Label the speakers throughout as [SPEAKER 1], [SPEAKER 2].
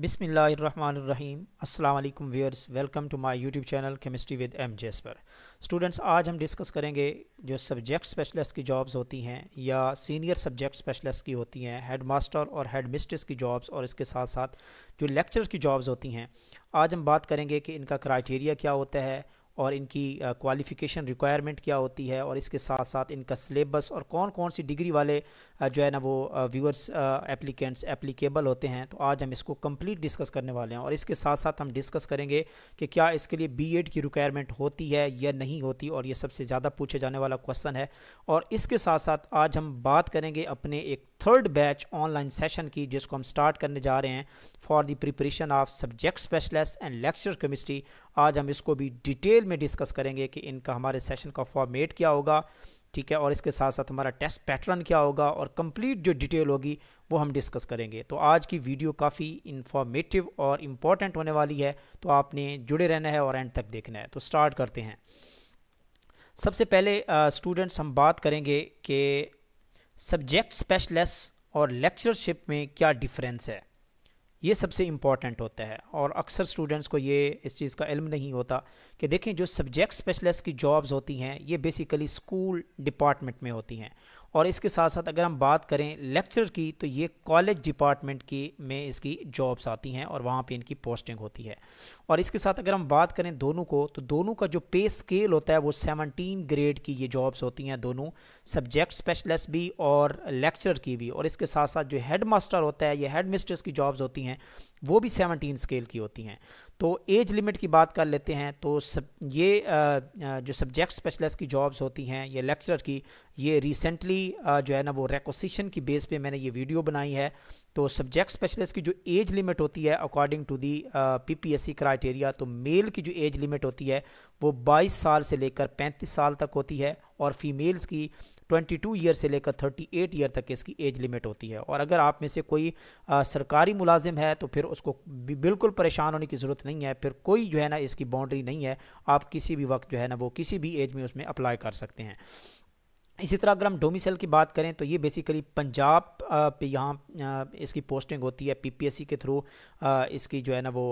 [SPEAKER 1] बिसमीम् अल्लाम viewers welcome to my YouTube channel chemistry with M Jasper students आज हम discuss करेंगे जो सब्जेक्ट स्पेशलिस्ट की जॉब्स होती हैं या सीनियर सब्जेक्ट स्पेशलिस्ट की होती हैं हेड मास्टर और हेड मिस्ट्रेस की जॉब्स और इसके साथ साथ जो लेक्चर की जॉब्स होती हैं आज हम बात करेंगे कि इनका क्राइटेरिया क्या होता है और इनकी क्वालिफ़िकेशन रिक्वायरमेंट क्या होती है और इसके साथ साथ इनका सिलेबस और कौन कौन सी डिग्री वाले जो है ना वो व्यूअर्स एप्लीकेंट्स एप्लीकेबल होते हैं तो आज हम इसको कंप्लीट डिस्कस करने वाले हैं और इसके साथ साथ हम डिस्कस करेंगे कि क्या इसके लिए बी की रिक्वायरमेंट होती है या नहीं होती और ये सबसे ज़्यादा पूछे जाने वाला क्वेश्चन है और इसके साथ साथ आज हम बात करेंगे अपने एक थर्ड बैच ऑनलाइन सेशन की जिसको हम स्टार्ट करने जा रहे हैं for the preparation of subject specialist and lecture chemistry आज हम इसको भी डिटेल में डिस्कस करेंगे कि इनका हमारे सेशन का फॉर्मेट क्या होगा ठीक है और इसके साथ साथ हमारा टेस्ट पैटर्न क्या होगा और कंप्लीट जो डिटेल होगी वो हम डिस्कस करेंगे तो आज की वीडियो काफ़ी इन्फॉर्मेटिव और इम्पॉर्टेंट होने वाली है तो आपने जुड़े रहना है और एंड तक देखना है तो स्टार्ट करते हैं सबसे पहले स्टूडेंट्स हम बात करेंगे कि सब्जेक्ट स्पेशलिस्ट और लेक्चरशिप में क्या डिफरेंस है ये सबसे इम्पॉर्टेंट होता है और अक्सर स्टूडेंट्स को ये इस चीज़ का इल्म नहीं होता कि देखें जो सब्जेक्ट स्पेशलिस्ट की जॉब्स होती हैं ये बेसिकली स्कूल डिपार्टमेंट में होती हैं और इसके साथ साथ अगर हम बात करें लेक्चर की तो ये कॉलेज डिपार्टमेंट की में इसकी जॉब्स आती हैं और वहाँ पे इनकी पोस्टिंग होती है और इसके साथ अगर हम बात करें दोनों को तो दोनों का जो पे स्केल होता है वो सेवनटीन ग्रेड की ये जॉब्स होती हैं दोनों सब्जेक्ट स्पेशलिस्ट भी और लेक्चर की भी और इसके साथ साथ जो हेड मास्टर होता है या हेड मिस्ट्रेस की जॉब्स होती हैं वो भी सेवनटीन स्केल की होती हैं तो एज लिमिट की बात कर लेते हैं तो सब ये जो सब्जेक्ट स्पेशलिस्ट की जॉब्स होती हैं ये लेक्चरर की ये रिसेंटली जो है ना वो रेकोसीशन की बेस पे मैंने ये वीडियो बनाई है तो सब्जेक्ट स्पेशलिस्ट की जो एज लिमिट होती है according to the PPSC criteria तो मेल की जो एज लिमिट होती है वो 22 साल से लेकर 35 साल तक होती है और फीमेल्स की 22 ईयर से लेकर 38 ईयर तक इसकी एज लिमिट होती है और अगर आप में से कोई आ, सरकारी मुलाजिम है तो फिर उसको बिल्कुल परेशान होने की ज़रूरत नहीं है फिर कोई जो है ना इसकी बाउंड्री नहीं है आप किसी भी वक्त जो है ना वो किसी भी एज में उसमें अप्लाई कर सकते हैं इसी तरह अगर हम डोमिसल की बात करें तो ये बेसिकली पंजाब पे यहाँ इसकी पोस्टिंग होती है पीपीएससी के थ्रू इसकी जो है ना वो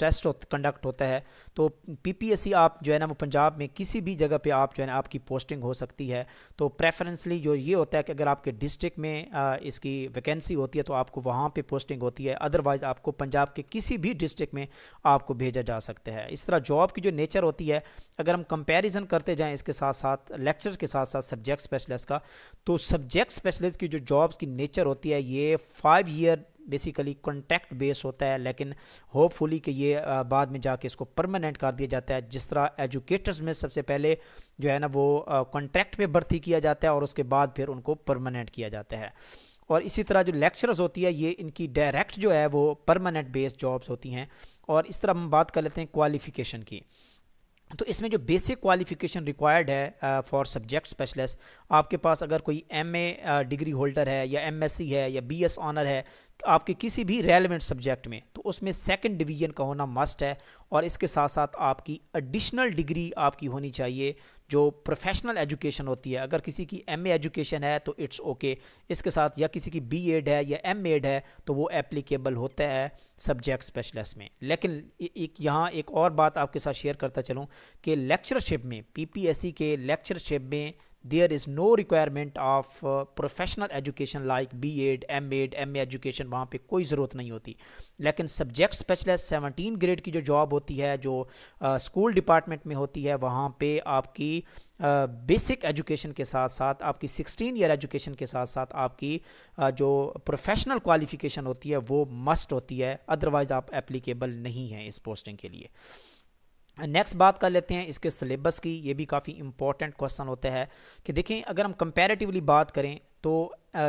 [SPEAKER 1] टेस्ट कंडक्ट होता है तो पीपीएससी आप जो है ना वो पंजाब में किसी भी जगह पे आप जो है ना आपकी पोस्टिंग हो सकती है तो प्रेफरेंसली जो ये होता है कि अगर आपके डिस्ट्रिक्ट में इसकी वैकेंसी होती है तो आपको वहाँ पर पोस्टिंग होती है अदरवाइज़ आपको पंजाब के किसी भी डिस्ट्रिक्ट में आपको भेजा जा सकता है इस तरह जॉब की जो नेचर होती है अगर हम कंपेरिज़न करते जाएँ इसके साथ साथ लेक्चर के साथ साथ सब्जेक्ट स्पेशलिस्ट का तो सब्जेक्ट स्पेशलिस्ट की जो जॉब्स की नेचर होती है ये five year basically contract base होता है लेकिन होपफुली कि ये बाद में जाके इसको परमानेंट कर दिया जाता है जिस तरह एजुकेटर्स में सबसे पहले जो है ना वो कॉन्ट्रैक्ट पे भर्ती किया जाता है और उसके बाद फिर उनको परमानेंट किया जाता है और इसी तरह जो लेक्चरर्स होती है ये इनकी डायरेक्ट जो है वो परमानेंट बेस्ड जॉब्स होती हैं और इस तरह हम बात कर लेते हैं क्वालिफ़िकेशन की तो इसमें जो बेसिक क्वालिफिकेशन रिक्वायर्ड है फॉर सब्जेक्ट स्पेशलिस्ट आपके पास अगर कोई एमए डिग्री होल्डर है या एमएससी है या बीएस ऑनर है आपके किसी भी रेलिवेंट सब्जेक्ट में तो उसमें सेकंड डिवीजन का होना मस्ट है और इसके साथ साथ आपकी एडिशनल डिग्री आपकी होनी चाहिए जो प्रोफेशनल एजुकेशन होती है अगर किसी की एम एजुकेशन है तो इट्स ओके okay. इसके साथ या किसी की बी एड है या एम एड है तो वो एप्लीकेबल होता है सब्जेक्ट स्पेशलिस्ट में लेकिन एक यहाँ एक और बात आपके साथ शेयर करता चलूँ कि लेक्चरशिप में पीपीएससी के लेक्चरशिप में there is no requirement of professional education like B Ed M Ed M education वहाँ पर कोई ज़रूरत नहीं होती लेकिन सब्जेक्ट स्पेशलिस्ट सेवनटीन ग्रेड की जो जॉब होती है जो स्कूल uh, डिपार्टमेंट में होती है वहाँ पर आपकी बेसिक uh, एजुकेशन के साथ साथ आपकी सिक्सटीन ईयर एजुकेशन के साथ साथ आपकी uh, जो प्रोफेशनल क्वालिफिकेशन होती है वो मस्ट होती है अदरवाइज़ आप एप्लीकेबल नहीं हैं इस पोस्टिंग के लिए नेक्स्ट बात कर लेते हैं इसके सिलेबस की ये भी काफ़ी इंपॉर्टेंट क्वेश्चन होता है कि देखें अगर हम कंपैरेटिवली बात करें तो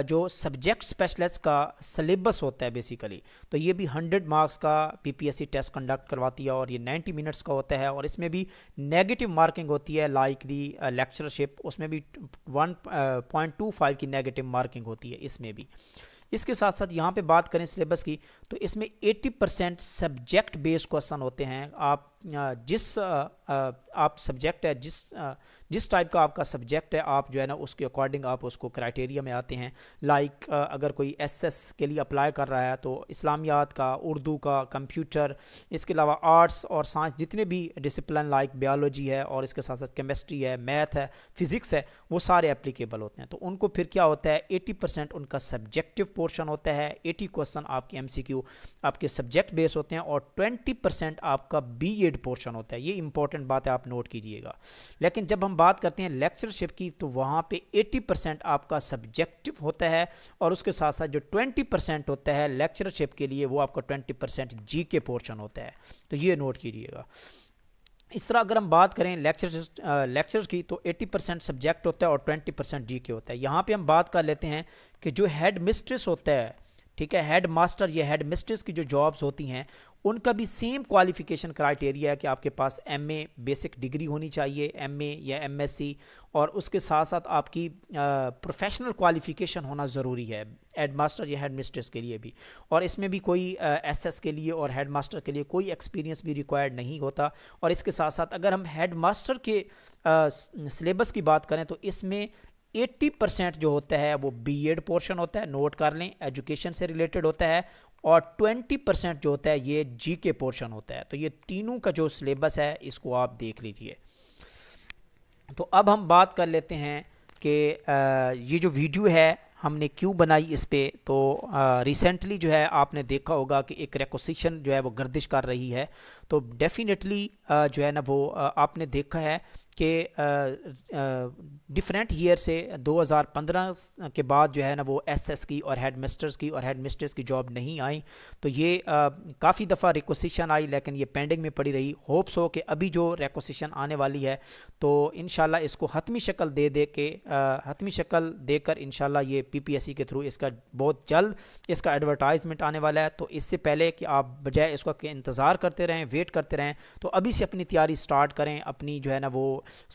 [SPEAKER 1] जो सब्जेक्ट स्पेशलिस्ट का सिलेबस होता है बेसिकली तो ये भी 100 मार्क्स का पीपीएससी टेस्ट कंडक्ट करवाती है और ये 90 मिनट्स का होता है और इसमें भी नेगेटिव मार्किंग होती है लाइक दी लेक्चरशिप उसमें भी वन की नेगेटिव मार्किंग होती है इसमें भी इसके साथ साथ यहाँ पे बात करें सिलेबस की तो इसमें 80 परसेंट सब्जेक्ट बेस्ड क्वेश्चन होते हैं आप जिस आप सब्जेक्ट है जिस जिस टाइप का आपका सब्जेक्ट है आप जो है ना उसके अकॉर्डिंग आप उसको क्राइटेरिया में आते हैं लाइक अगर कोई एसएस के लिए अप्लाई कर रहा है तो इस्लामियात का उर्दू का कंप्यूटर इसके अलावा आर्ट्स और साइंस जितने भी डिसिप्लिन लाइक बायोलॉजी है और इसके साथ साथ केमिस्ट्री है मैथ है फिज़िक्स है वो सारे एप्लीकेबल होते हैं तो उनको फिर क्या होता है एटी परसेंट उनका सब्जेक्टिव पोर्शन होता है एटी क्वेश्चन आपके एम आपके सब्जेक्ट बेस होते हैं और ट्वेंटी परसेंट आपका बी पेड पोर्शन होता है ये इंपॉर्टेंट बात है आप नोट कीजिएगा लेकिन जब हम बात करते हैं लेक्चरशिप की तो वहाँ पे 80 परसेंट आपका सब्जेक्टिव होता है और उसके साथ साथ जो 20 परसेंट होता है लेक्चरशिप के लिए वो आपका 20 परसेंट जी के पोर्शन होता है तो ये नोट कीजिएगा इस तरह अगर हम बात करें लेक्चर लेक्चर की तो 80 परसेंट सब्जेक्ट होता है और 20 परसेंट जी के होता है यहाँ पे हम बात कर लेते हैं कि जो हेड मिस्ट्रेस होता है ठीक है हेड मास्टर या हेड मिस्ट्रेस की जो जॉब्स होती हैं उनका भी सेम क्वालिफिकेशन क्राइटेरिया है कि आपके पास एम बेसिक डिग्री होनी चाहिए एम या एम और उसके साथ साथ आपकी प्रोफेशनल क्वालिफिकेशन होना ज़रूरी है हेड मास्टर या हेड मिस्ट्रेस के लिए भी और इसमें भी कोई एस एस के लिए और हेड मास्टर के लिए कोई एक्सपीरियंस भी रिक्वायर्ड नहीं होता और इसके साथ साथ अगर हम हेड मास्टर के सिलेबस की बात करें तो इसमें 80 परसेंट जो होता है वो बीएड पोर्शन होता है नोट कर लें एजुकेशन से रिलेटेड होता है और 20 परसेंट जो होता है ये जी के पोर्शन होता है तो ये तीनों का जो सिलेबस है इसको आप देख लीजिए तो अब हम बात कर लेते हैं कि ये जो वीडियो है हमने क्यों बनाई इस पर तो रिसेंटली जो है आपने देखा होगा कि एक रेकोसिशन जो है वो गर्दिश कर रही है तो डेफिनेटली जो है ना वो आपने देखा है कि डिफरेंट ईयर से 2015 के बाद जो है ना वो एसएस की और हेड मिस्टर्स की और हेड मिस्टर्स की जॉब नहीं आई तो ये काफ़ी दफ़ा रिकोसीशन आई लेकिन ये पेंडिंग में पड़ी रही होप्स हो कि अभी जो रिकोसीशन आने वाली है तो इन इसको हतमी शक्ल दे दे के हतमी शक्ल देकर इन ये पी के थ्रू इसका बहुत जल्द इसका एडवर्टाइजमेंट आने वाला है तो इससे पहले कि आप बजाय इसका इंतज़ार करते रहें वेट करते रहें तो अभी से अपनी तैयारी स्टार्ट करें अपनी जो है ना वो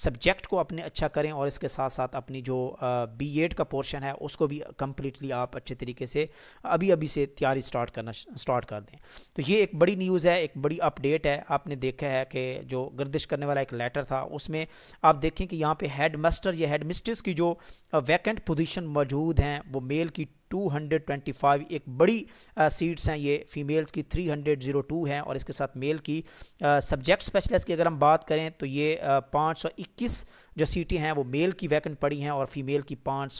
[SPEAKER 1] सब्जेक्ट को अपने अच्छा करें और इसके साथ साथ अपनी जो बी एड का पोर्शन है उसको भी कम्प्लीटली आप अच्छे तरीके से अभी अभी से तैयारी स्टार्ट करना स्टार्ट कर दें तो ये एक बड़ी न्यूज़ है एक बड़ी अपडेट है आपने देखा है कि जो गर्दिश करने वाला एक लेटर था उसमें आप देखें कि यहाँ पे हेड मास्टर या हेड मिस्ट्रेस की जो वैकेंट पोजिशन मौजूद हैं वो मेल की 225 एक बड़ी सीट्स हैं ये फीमेल्स की 302 हैं और इसके साथ मेल की सब्जेक्ट स्पेशलिस्ट की अगर हम बात करें तो ये पाँच जो सीटें हैं वो मेल की वैकेंट पड़ी हैं और फीमेल की पाँच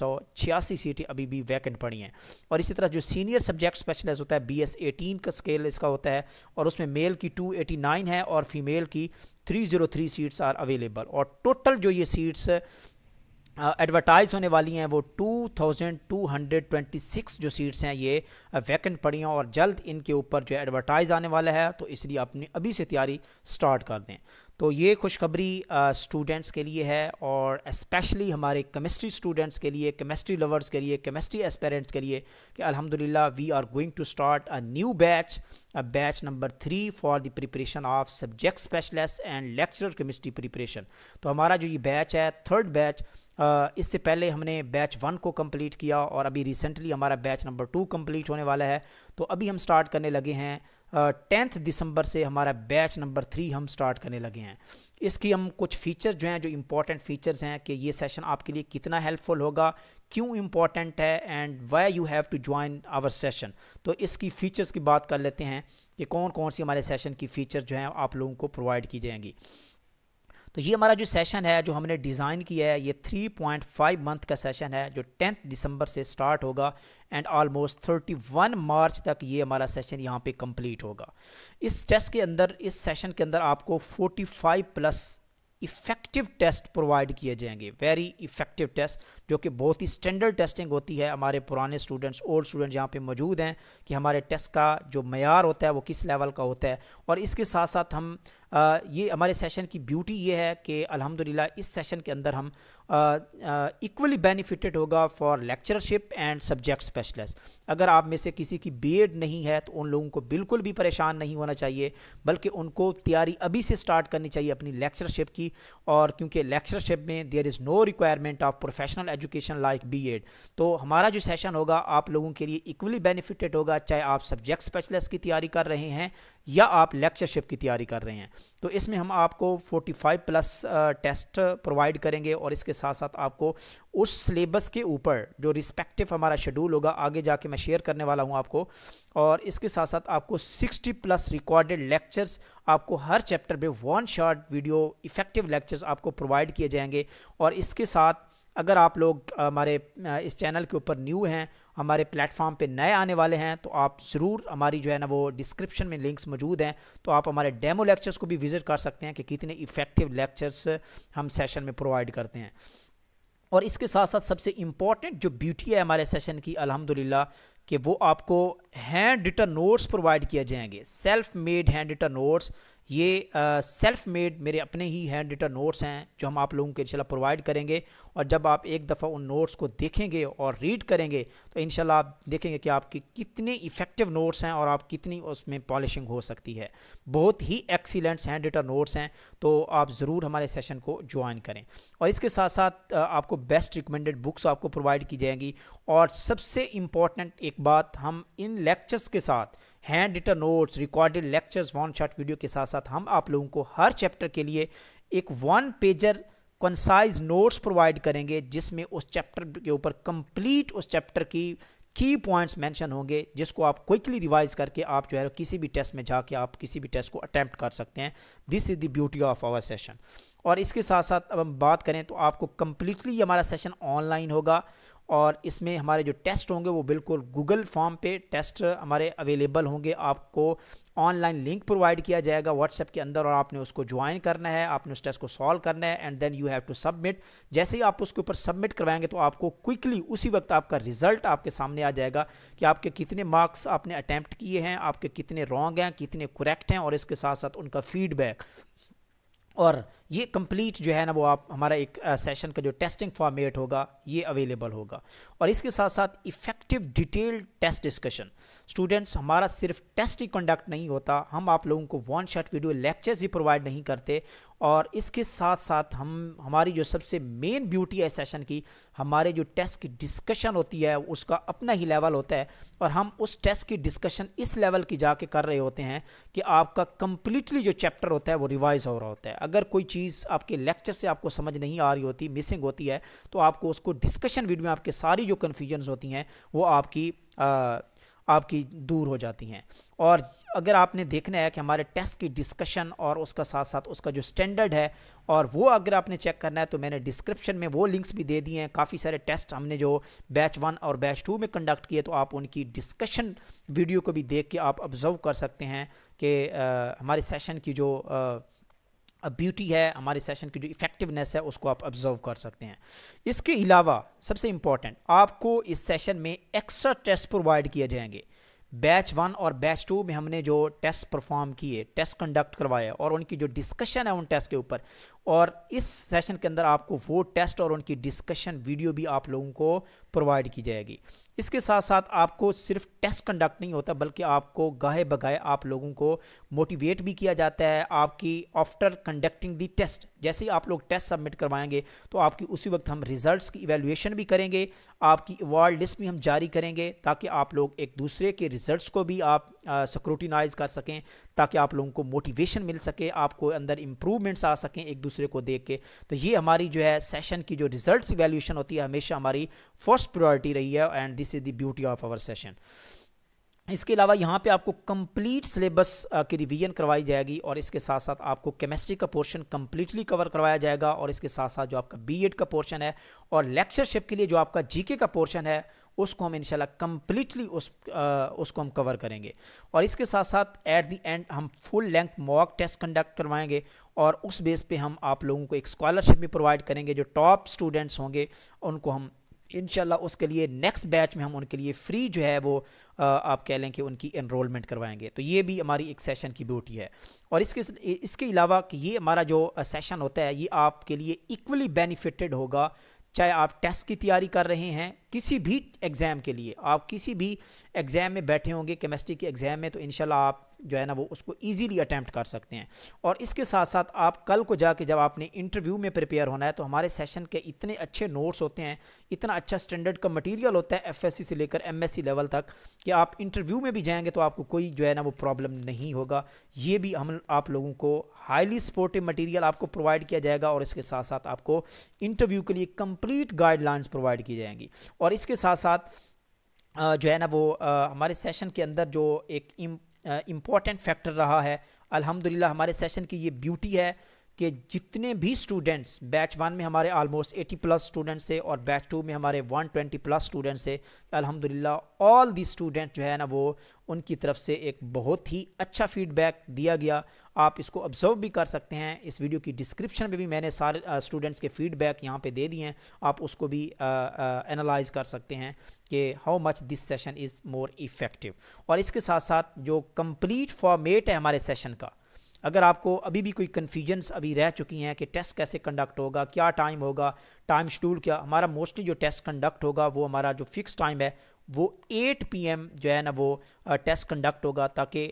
[SPEAKER 1] सीटें अभी भी वैकेंट पड़ी हैं और इसी तरह जो सीनियर सब्जेक्ट स्पेशलिस्ट होता है बी एस का स्केल इसका होता है और उसमें मेल की टू है और फीमेल की 303 सीट्स आर अवेलेबल और टोटल जो ये सीट्स एडवर्टाइज होने वाली हैं वो 2226 जो सीट्स हैं ये वैकेंट पड़ी हैं और जल्द इनके ऊपर जो एडवर्टाइज आने वाला है तो इसलिए अपनी अभी से तैयारी स्टार्ट कर दें तो ये खुशखबरी स्टूडेंट्स के लिए है और इस्पेशली हमारे केमिस्ट्री स्टूडेंट्स के लिए केमिस्ट्री लवर्स के लिए केमिस्ट्री एस्पेरेंट्स के लिए कि अल्हम्दुलिल्लाह we are going to start a new batch batch number three for the preparation of subject specialist and lecturer chemistry preparation तो हमारा जो ये बैच है थर्ड बैच इससे पहले हमने बैच वन को कंप्लीट किया और अभी रिसेंटली हमारा बैच नंबर टू कंप्लीट होने वाला है तो अभी हम स्टार्ट करने लगे हैं टेंथ दिसंबर से हमारा बैच नंबर थ्री हम स्टार्ट करने लगे हैं इसकी हम कुछ फीचर्स जो हैं जो इम्पॉर्टेंट फीचर्स हैं कि ये सेशन आपके लिए कितना हेल्पफुल होगा क्यों इम्पॉर्टेंट है and why you have to join our session तो इसकी फ़ीचर्स की बात कर लेते हैं कि कौन कौन सी हमारे सेशन की फ़ीचर जो हैं आप लोगों को प्रोवाइड की जाएंगी तो ये हमारा जो सेशन है जो हमने डिज़ाइन किया है ये 3.5 मंथ का सेशन है जो टेंथ दिसंबर से स्टार्ट होगा एंड ऑलमोस्ट 31 मार्च तक ये हमारा सेशन यहाँ पे कंप्लीट होगा इस टेस्ट के अंदर इस सेशन के अंदर आपको 45 प्लस इफ़ेक्टिव टेस्ट प्रोवाइड किए जाएंगे वेरी इफ़ेक्टिव टेस्ट जो कि बहुत ही स्टैंडर्ड टेस्टिंग होती है हमारे पुराने स्टूडेंट्स ओल्ड स्टूडेंट्स यहाँ पे मौजूद हैं कि हमारे टेस्ट का जो मैार होता है वो किस लेवल का होता है और इसके साथ साथ हम ये हमारे सेशन की ब्यूटी ये है कि अल्हम्दुलिल्लाह इस सेशन के अंदर हम इक्वली बेनिफिटेड होगा for lectureship and subject specialist अगर आप में से किसी की बीएड नहीं है तो उन लोगों को बिल्कुल भी परेशान नहीं होना चाहिए बल्कि उनको तैयारी अभी से स्टार्ट करनी चाहिए अपनी लेक्चरशिप की और क्योंकि लेक्चरशिप में there is no requirement of professional education like B Ed तो हमारा जो सेशन होगा आप लोगों के लिए इक्वली बेनिफिटेड होगा चाहे आप सब्जेक्ट स्पेशलिस्ट की तैयारी कर रहे हैं या आप लेक्चरशिप की तैयारी कर रहे हैं तो इसमें हम आपको 45 प्लस टेस्ट प्रोवाइड करेंगे और इसके साथ साथ आपको उस सिलेबस के ऊपर जो रिस्पेक्टिव हमारा शेड्यूल होगा आगे जाके मैं शेयर करने वाला हूँ आपको और इसके साथ साथ आपको 60 प्लस रिकॉर्डेड लेक्चर्स आपको हर चैप्टर में one short video effective lectures आपको प्रोवाइड किए जाएंगे और इसके साथ अगर आप लोग हमारे इस चैनल के ऊपर न्यू हैं हमारे प्लेटफॉर्म पे नए आने वाले हैं तो आप ज़रूर हमारी जो है ना वो डिस्क्रिप्शन में लिंक्स मौजूद हैं तो आप हमारे डेमो लेक्चर्स को भी विज़िट कर सकते हैं कि कितने इफ़ेक्टिव लेक्चर्स हम सेशन में प्रोवाइड करते हैं और इसके साथ साथ सबसे इम्पॉर्टेंट जो ब्यूटी है हमारे सेशन की अलहमदिल्ला कि वो आपको हैंड रिटर नोट्स प्रोवाइड किए जाएंगे self made hand written notes ये सेल्फ uh, मेड मेरे अपने ही हैंड रिटर्न नोट्स हैं जो हम आप लोगों के इनशाला प्रोवाइड करेंगे और जब आप एक दफ़ा उन नोट्स को देखेंगे और रीड करेंगे तो इनशाला आप देखेंगे कि आपकी कितने इफ़ेक्टिव नोट्स हैं और आप कितनी उसमें पॉलिशिंग हो सकती है बहुत ही एक्सीलेंट्स हैंड रिटर्न नोट्स हैं तो आप ज़रूर हमारे सेशन को ज्वाइन करें और इसके साथ साथ आपको बेस्ट रिकमेंडेड बुक्स आपको प्रोवाइड की जाएंगी और सबसे इम्पॉर्टेंट एक बात हम इन लेक्चर्स के साथ hand written notes recorded lectures one shot video के साथ साथ हम आप लोगों को हर चैप्टर के लिए एक one pager concise notes provide करेंगे जिसमें उस चैप्टर के ऊपर कंप्लीट उस चैप्टर की की पॉइंट्स मेंशन होंगे जिसको आप क्विकली रिवाइज करके आप जो है किसी भी टेस्ट में जाके आप किसी भी टेस्ट को अटैम्प्ट कर सकते हैं this is the beauty of our session और इसके साथ साथ अब हम बात करें तो आपको कम्प्लीटली हमारा सेशन ऑनलाइन होगा और इसमें हमारे जो टेस्ट होंगे वो बिल्कुल गूगल फॉर्म पे टेस्ट हमारे अवेलेबल होंगे आपको ऑनलाइन लिंक प्रोवाइड किया जाएगा व्हाट्सएप के अंदर और आपने उसको ज्वाइन करना है आपने उस टेस्ट को सॉल्व करना है and then you have to submit जैसे ही आप उसके ऊपर सबमिट करवाएंगे तो आपको क्विकली उसी वक्त आपका रिजल्ट आपके सामने आ जाएगा कि आपके कितने मार्क्स आपने अटैम्प्ट किए हैं आपके कितने रॉन्ग हैं कितने करेक्ट हैं और इसके साथ साथ उनका फीडबैक और ये कंप्लीट जो है ना वो आप हमारा एक सेशन का जो टेस्टिंग फॉर्मेट होगा ये अवेलेबल होगा और इसके साथ साथ effective detailed test discussion students हमारा सिर्फ टेस्ट ही कंडक्ट नहीं होता हम आप लोगों को वन शॉट वीडियो लेक्चर्स ही प्रोवाइड नहीं करते और इसके साथ साथ हम हमारी जो सबसे मेन ब्यूटी है सेशन की हमारे जो टेस्ट की डिस्कशन होती है उसका अपना ही लेवल होता है और हम उस टेस्ट की डिस्कशन इस लेवल की जाके कर रहे होते हैं कि आपका कंप्लीटली जो चैप्टर होता है वो रिवाइज हो रहा होता है अगर कोई चीज़ चीज़ आपके लेक्चर से आपको समझ नहीं आ रही होती मिसिंग होती है तो आपको उसको डिस्कशन वीडियो में आपके सारी जो कन्फ्यूजन्स होती हैं वो आपकी आ, आपकी दूर हो जाती हैं और अगर आपने देखना है कि हमारे टेस्ट की डिस्कशन और उसका साथ साथ उसका जो स्टैंडर्ड है और वो अगर आपने चेक करना है तो मैंने डिस्क्रिप्शन में वो लिंक्स भी दे दिए हैं काफ़ी सारे टेस्ट हमने जो बैच वन और बैच टू में कंडक्ट किए तो आप उनकी डिस्कशन वीडियो को भी देख के आप ऑब्ज़र्व कर सकते हैं कि हमारे सेशन की जो आ, ब्यूटी है हमारे सेशन की जो इफ़ेक्टिवनेस है उसको आप ऑब्जर्व कर सकते हैं इसके अलावा सबसे इम्पॉर्टेंट आपको इस सेशन में एक्स्ट्रा टेस्ट प्रोवाइड किए जाएंगे बैच वन और बैच टू में हमने जो टेस्ट परफॉर्म किए टेस्ट कंडक्ट करवाए और उनकी जो डिस्कशन है उन टेस्ट के ऊपर और इस सेशन के अंदर आपको वो टेस्ट और उनकी डिस्कशन वीडियो भी आप लोगों को प्रोवाइड की जाएगी इसके साथ साथ आपको सिर्फ टेस्ट कंडक्ट नहीं होता बल्कि आपको गाहे बगाए आप लोगों को मोटिवेट भी किया जाता है आपकी आफ्टर कंडक्टिंग दी टेस्ट जैसे ही आप लोग टेस्ट सबमिट करवाएंगे तो आपकी उसी वक्त हम रिजल्ट्स की इवेल्युएशन भी करेंगे आपकी अवार्ड लिस्ट भी हम जारी करेंगे ताकि आप लोग एक दूसरे के रिज़ल्ट को भी आप स्क्रूटिनाइज कर सकें ताकि आप लोगों को मोटिवेशन मिल सके आपको अंदर इम्प्रूवमेंट्स आ सकें एक दूसरे दूसरे को देख के तो ये हमारी जो है सेशन की जो रिजल्ट इवेल्यूशन होती है हमेशा हमारी फर्स्ट प्रायोरिटी रही है and this is the beauty of our session इसके अलावा यहाँ पे आपको कंप्लीट सिलेबस की रिवीजन करवाई जाएगी और इसके साथ साथ आपको केमिस्ट्री का पोर्शन कम्प्लीटली कवर करवाया जाएगा और इसके साथ साथ जो आपका बीएड का पोर्शन है और लेक्चरशिप के लिए जो आपका जीके का पोर्शन है उसको हम इनशाला कम्प्लीटली उस आ, उसको हम कवर करेंगे और इसके साथ साथ एट दी एंड हम full length mock test conduct करवाएंगे और उस बेस पे हम आप लोगों को एक स्कॉलरशिप भी प्रोवाइड करेंगे जो टॉप स्टूडेंट्स होंगे उनको हम इन उसके लिए नेक्स्ट बैच में हम उनके लिए फ्री जो है वो आप कह लें कि उनकी इनरोलमेंट करवाएंगे तो ये भी हमारी एक सेशन की ब्यूटी है और इसके इसके अलावा कि ये हमारा जो सेशन होता है ये आपके लिए इक्वली बेनिफिटेड होगा चाहे आप टेस्ट की तैयारी कर रहे हैं किसी भी एग्ज़ाम के लिए आप किसी भी एग्ज़ाम में बैठे होंगे केमिस्ट्री के एग्ज़ाम में तो इन आप जो है ना वो उसको ईजीली अटैम्प्ट कर सकते हैं और इसके साथ साथ आप कल को जाके जब आपने इंटरव्यू में प्रिपेयर होना है तो हमारे सेशन के इतने अच्छे नोट्स होते हैं इतना अच्छा स्टैंडर्ड का मटीरियल होता है एफ से लेकर एम लेवल तक कि आप इंटरव्यू में भी जाएंगे तो आपको कोई जो है ना वो प्रॉब्लम नहीं होगा ये भी हम आप लोगों को हाईली सपोर्टिव मटीरियल आपको प्रोवाइड किया जाएगा और इसके साथ साथ आपको इंटरव्यू के लिए कंप्लीट गाइडलाइंस प्रोवाइड की जाएंगी और इसके साथ साथ जो है ना वो हमारे सेशन के अंदर जो एक इम्पॉर्टेंट फैक्टर रहा है अल्हम्दुलिल्लाह हमारे सेशन की ये ब्यूटी है कि जितने भी स्टूडेंट्स बैच वन में हमारे आलमोस्ट एटी प्लस स्टूडेंट्स थे और बैच टू में हमारे वन ट्वेंटी प्लस स्टूडेंट्स थे अल्हम्दुलिल्लाह ऑल दी स्टूडेंट जो है ना वो उनकी तरफ से एक बहुत ही अच्छा फीडबैक दिया गया आप इसको ऑब्जर्व भी कर सकते हैं इस वीडियो की डिस्क्रिप्शन में भी मैंने सारे स्टूडेंट्स के फीडबैक यहाँ पे दे दिए हैं आप उसको भी एनालाइज कर सकते हैं कि how much this session is more effective और इसके साथ साथ जो कम्प्लीट फॉर्मेट है हमारे सेशन का अगर आपको अभी भी कोई कन्फ्यूजन्स अभी रह चुकी हैं कि टेस्ट कैसे कंडक्ट होगा क्या टाइम होगा टाइम शेड्यूल क्या हमारा मोस्टली जो टेस्ट कंडक्ट होगा वो हमारा जो फिक्स टाइम है वो 8 पीएम जो है ना वो टेस्ट कंडक्ट होगा ताकि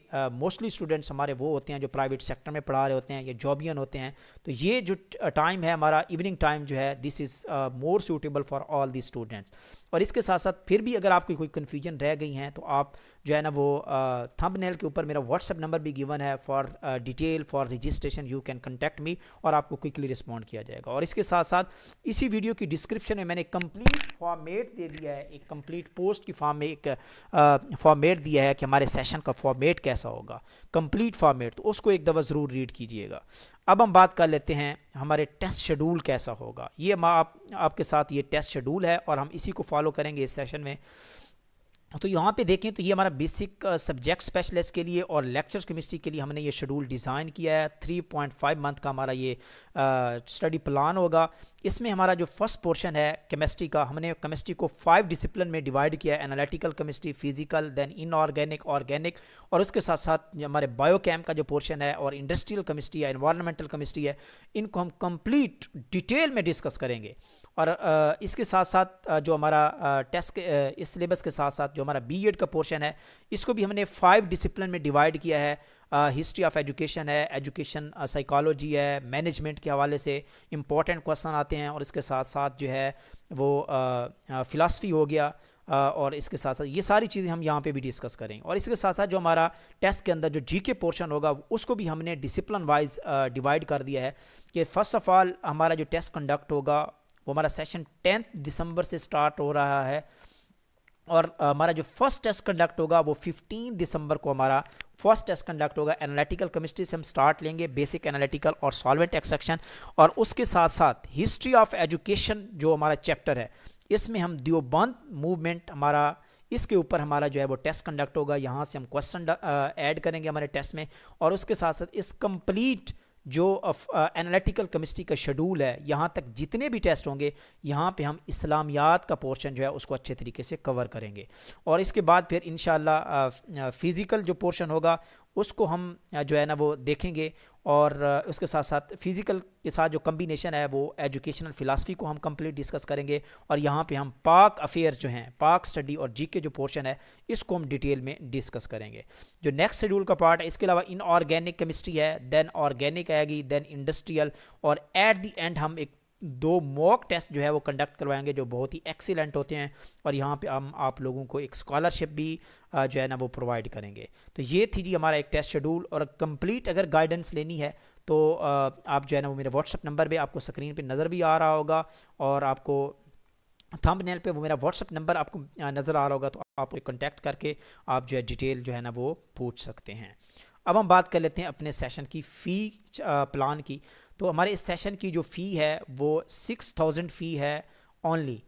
[SPEAKER 1] मोस्टली स्टूडेंट्स हमारे वो होते हैं जो प्राइवेट सेक्टर में पढ़ा रहे होते हैं या जॉबियन होते हैं तो ये जो टाइम है हमारा इवनिंग टाइम जो है this is more suitable for all the students और इसके साथ साथ फिर भी अगर आपकी कोई कन्फ्यूजन रह गई हैं तो आप जो है ना वो नेल के ऊपर मेरा व्हाट्सअप नंबर भी गिवन है for detail for registration you can contact me और आपको क्विकली रिस्पॉन्ड किया जाएगा और इसके साथ साथ इसी वीडियो की डिस्क्रिप्शन में मैंने कंप्लीट फॉर्मेट दे दिया है एक कंप्लीट पोस्ट की फॉर्म में एक फॉर्मेट दिया है कि हमारे सेशन का फॉर्मेट कैसा होगा कंप्लीट फॉर्मेट तो उसको एक दफ़ा ज़रूर रीड कीजिएगा अब हम बात कर लेते हैं हमारे टेस्ट शेड्यूल कैसा होगा ये आप आपके साथ ये टेस्ट शेड्यूल है और हम इसी को फॉलो करेंगे इस सेशन में तो यहाँ पे देखें तो ये हमारा बेसिक सब्जेक्ट स्पेशलिस्ट के लिए और लेक्चर केमिस्ट्री के लिए हमने ये शेड्यूल डिज़ाइन किया है 3.5 मंथ का हमारा ये स्टडी uh, प्लान होगा इसमें हमारा जो फर्स्ट पोर्शन है केमिस्ट्री का हमने केमिस्ट्री को फाइव डिसिप्लिन में डिवाइड किया है analytical chemistry physical then inorganic organic और उसके साथ साथ हमारे बायोकेम का जो पोर्शन है और इंडस्ट्रियल केमिस्ट्री है इन्वायरमेंटल केमिस्ट्री है इनको हम कम्प्लीट डिटेल में डिस्कस करेंगे और इसके साथ साथ जो हमारा टेस्ट इस सिलेबस के साथ साथ जो हमारा बी एड का पोर्शन है इसको भी हमने फाइव डिसिप्लिन में डिवाइड किया है हिस्ट्री ऑफ एजुकेशन है एजुकेशन साइकोलॉजी है मैनेजमेंट के हवाले से इम्पॉर्टेंट क्वेश्चन आते हैं और इसके साथ साथ जो है वो फ़िलासफ़ी हो गया और इसके साथ साथ ये सारी चीज़ें हम यहाँ पे भी डिस्कस करेंगे और इसके साथ साथ जो हमारा टेस्ट के अंदर जो जीके पोर्शन होगा उसको भी हमने डिसिप्लिन वाइज डिवाइड कर दिया है कि फ़र्स्ट ऑफ़ ऑल हमारा जो टेस्ट कंडक्ट होगा वो हमारा सेशन टेंथ दिसंबर से स्टार्ट हो रहा है और हमारा जो फर्स्ट टेस्ट कंडक्ट होगा वो 15 दिसंबर को हमारा फर्स्ट टेस्ट कंडक्ट होगा एनालिटिकल केमिस्ट्री से हम स्टार्ट लेंगे बेसिक एनालिटिकल और सॉल्वेंट एक्सेक्शन और उसके साथ साथ हिस्ट्री ऑफ एजुकेशन जो हमारा चैप्टर है इसमें हम दियोबंद मूवमेंट हमारा इसके ऊपर हमारा जो है वो टेस्ट कंडक्ट होगा यहाँ से हम क्वेश्चन ऐड करेंगे हमारे टेस्ट में और उसके साथ साथ इस कंप्लीट जो एनालिटिकल केमिस्ट्री का शेड्यूल है यहाँ तक जितने भी टेस्ट होंगे यहाँ पे हम इस्लामियात का पोर्शन जो है उसको अच्छे तरीके से कवर करेंगे और इसके बाद फिर इन फिज़िकल जो पोर्शन होगा उसको हम जो है ना वो देखेंगे और उसके साथ साथ फिज़िकल के साथ जो कम्बिनेशन है वो एजुकेशनल फ़िलासफ़ी को हम कम्प्लीट डिस्कस करेंगे और यहाँ पे हम पाक अफेयर्स जो हैं पाक स्टडी और जी के जो पोर्शन है इसको हम डिटेल में डिस्कस करेंगे जो नेक्स्ट शेड्यूल का पार्ट है इसके अलावा इनऑर्गेनिक केमिस्ट्री है देन ऑर्गेनिक आएगी देन इंडस्ट्रियल और एट दी एंड हम एक दो मॉक टेस्ट जो है वो कंडक्ट करवाएंगे जो बहुत ही एक्सीलेंट होते हैं और यहाँ पे हम आप लोगों को एक स्कॉलरशिप भी जो है ना वो प्रोवाइड करेंगे तो ये थी जी हमारा एक टेस्ट शेड्यूल और कंप्लीट अगर गाइडेंस लेनी है तो आप जो है ना वो मेरे व्हाट्सअप नंबर पर आपको स्क्रीन पर नज़र भी आ रहा होगा और आपको नेल पर वो मेरा व्हाट्सअप नंबर आपको नज़र आ रहा होगा तो आप कॉन्टैक्ट करके आप जो है डिटेल जो है ना वो पूछ सकते हैं अब हम बात कर लेते हैं अपने सेशन की फ़ी प्लान की तो हमारे इस सेशन की जो फ़ी है वो सिक्स थाउजेंड फ़ी है ओनली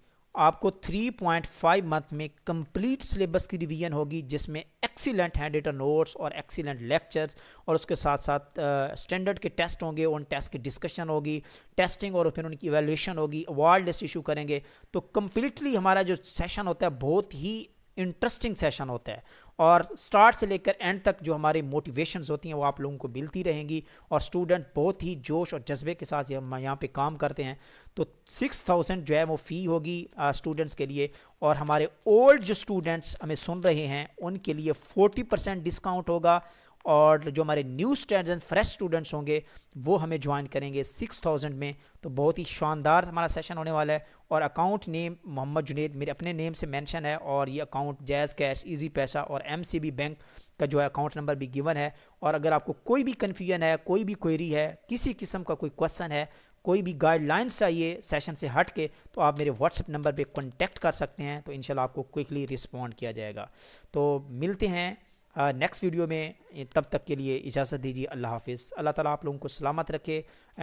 [SPEAKER 1] आपको 3.5 मंथ में कंप्लीट सिलेबस की रिवीजन होगी जिसमें एक्सीलेंट हैंड रिटन नोट्स और एक्सीलेंट लेक्चर्स और उसके साथ साथ स्टैंडर्ड के टेस्ट होंगे उन टेस्ट की डिस्कशन होगी टेस्टिंग और फिर उनकी एवेल्यूशन होगी अवार्ड लिस्ट इशू करेंगे तो कम्प्लीटली हमारा जो सेशन होता है बहुत ही इंटरेस्टिंग सेशन होता है और स्टार्ट से लेकर एंड तक जो हमारे मोटिवेशंस होती हैं वो आप लोगों को मिलती रहेंगी और स्टूडेंट बहुत ही जोश और जज्बे के साथ हम यहाँ पे काम करते हैं तो सिक्स थाउजेंड जो है वो फ़ी होगी स्टूडेंट्स के लिए और हमारे ओल्ड जो स्टूडेंट्स हमें सुन रहे हैं उनके लिए फोर्टी परसेंट डिस्काउंट होगा और जो हमारे न्यू स्टूडेंट्स फ्रेश स्टूडेंट्स होंगे वो हमें ज्वाइन करेंगे सिक्स थाउजेंड में तो बहुत ही शानदार हमारा सेशन होने वाला है और अकाउंट नेम मोहम्मद जुनेद मेरे अपने नेम से मेंशन है और ये अकाउंट जैज़ कैश इजी पैसा और एमसीबी बैंक का जो है अकाउंट नंबर भी गिवन है और अगर आपको कोई भी कन्फ्यूजन है कोई भी क्वेरी है किसी किस्म का कोई क्वेश्चन है कोई भी गाइडलाइंस चाहिए सेशन से हट के तो आप मेरे व्हाट्सअप नंबर पर कॉन्टैक्ट कर सकते हैं तो इनशाला आपको क्विकली रिस्पॉन्ड किया जाएगा तो मिलते हैं नेक्स्ट वीडियो में तब तक के लिए इजाज़त दीजिए अल्लाह हाफिज़ अल्लाह ताला आप लोगों को सलामत रखे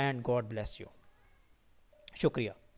[SPEAKER 1] एंड गॉड ब्लेस यू शुक्रिया